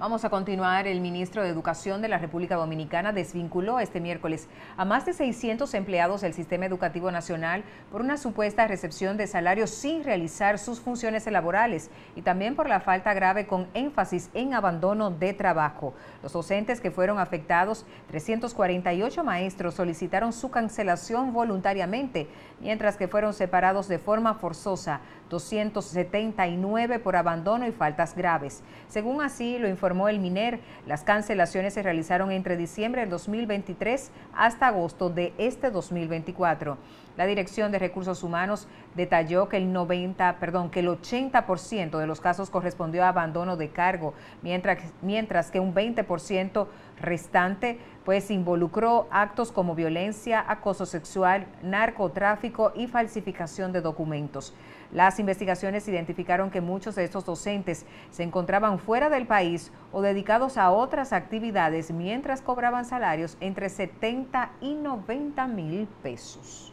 Vamos a continuar. El ministro de Educación de la República Dominicana desvinculó este miércoles a más de 600 empleados del Sistema Educativo Nacional por una supuesta recepción de salarios sin realizar sus funciones laborales y también por la falta grave con énfasis en abandono de trabajo. Los docentes que fueron afectados, 348 maestros, solicitaron su cancelación voluntariamente, mientras que fueron separados de forma forzosa, 279 por abandono y faltas graves. Según así lo informó el MINER, las cancelaciones se realizaron entre diciembre del 2023 hasta agosto de este 2024. La Dirección de Recursos Humanos detalló que el 90, perdón, que el 80% de los casos correspondió a abandono de cargo, mientras, mientras que un 20% restante pues involucró actos como violencia, acoso sexual, narcotráfico y falsificación de documentos. Las investigaciones identificaron que muchos de estos docentes se encontraban fuera del país o dedicados a otras actividades mientras cobraban salarios entre 70 y 90 mil pesos.